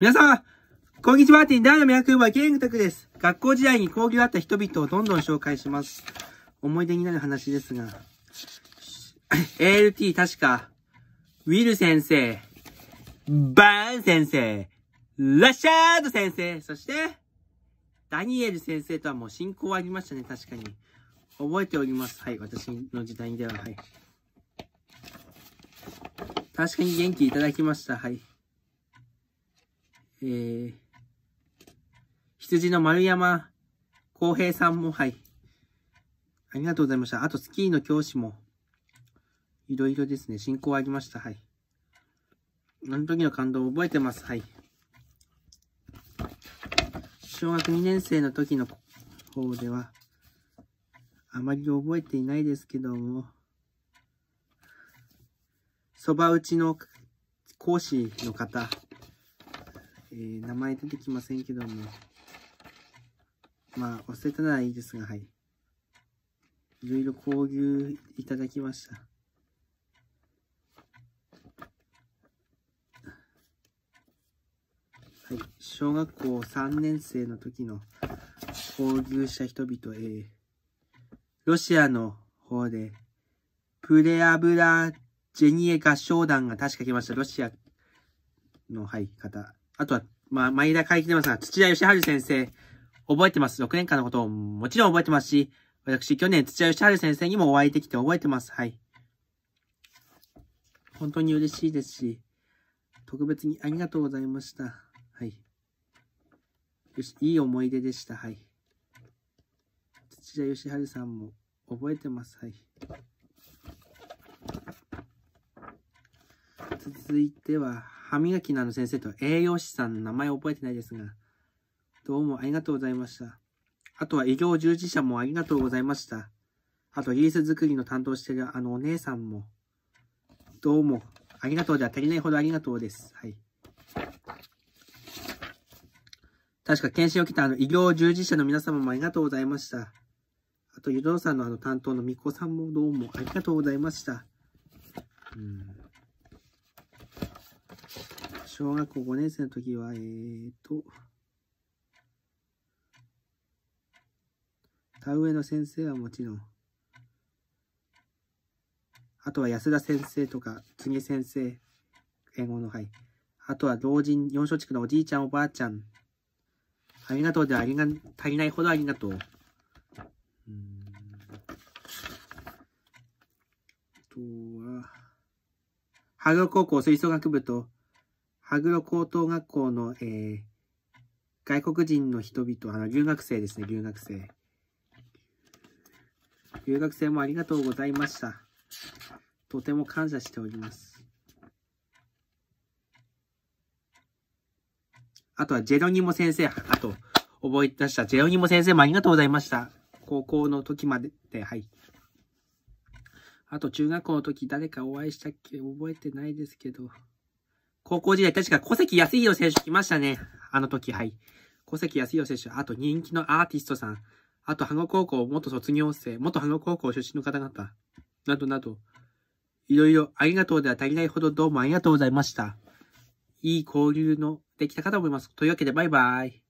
皆様、こんにちは、ティンダーの宮君はゲングタクです。学校時代に義があった人々をどんどん紹介します。思い出になる話ですが、ALT 確か、ウィル先生、バーン先生、ラッシャード先生、そして、ダニエル先生とはもう親交ありましたね、確かに。覚えております。はい、私の時代では、はい。確かに元気いただきました、はい。えー、羊の丸山浩平さんも、はい。ありがとうございました。あと、スキーの教師も、いろいろですね、進行ありました。はい。あの時の感動を覚えてます。はい。小学2年生の時の方では、あまり覚えていないですけども、そば打ちの講師の方、ー、名前出てきませんけども、まあ、忘れたならいいですが、はい。いろいろ交流いただきました。はい、小学校3年生の時の交流した人々、えー、ロシアの方で、プレアブラジェニエ合唱団が確か来ました。ロシアの、はい、方。あとは、まあ、前田会議でますが、土田義春先生、覚えてます。6年間のことをもちろん覚えてますし、私、去年土田義春先生にもお会いできて覚えてます。はい。本当に嬉しいですし、特別にありがとうございました。はい。よし、いい思い出でした。はい。土田義春さんも覚えてます。はい。続いては、歯磨きのあの先生と栄養士さんの名前を覚えてないですが、どうもありがとうございました。あとは医療従事者もありがとうございました。あとリース作りの担当してるあのお姉さんも、どうもありがとうでは足りないほどありがとうです。はい。確か検診を来たあの医療従事者の皆様もありがとうございました。あと、湯道さんのあの担当のみこさんもどうもありがとうございました。うん小学校5年生の時は、えーと、田植えの先生はもちろん、あとは安田先生とか、次先生、英語の、はい。あとは老人、四少地区のおじいちゃん、おばあちゃん。ありがとうでありが、足りないほどありがとう。うんあとは、羽生高校吹奏楽部と、羽黒高等学校の、えー、外国人の人々、あの、留学生ですね、留学生。留学生もありがとうございました。とても感謝しております。あとはジェロニモ先生、あと、覚え出したジェロニモ先生もありがとうございました。高校の時までで、はい。あと中学校の時誰かお会いしたっけ覚えてないですけど。高校時代、確か小関康弘選手来ましたね。あの時、はい。小関康弘選手、あと人気のアーティストさん、あと、ハゴ高校元卒業生、元羽ゴ高校出身の方々、などなど、いろいろありがとうでは足りないほどどうもありがとうございました。いい交流のできたかと思います。というわけで、バイバイ。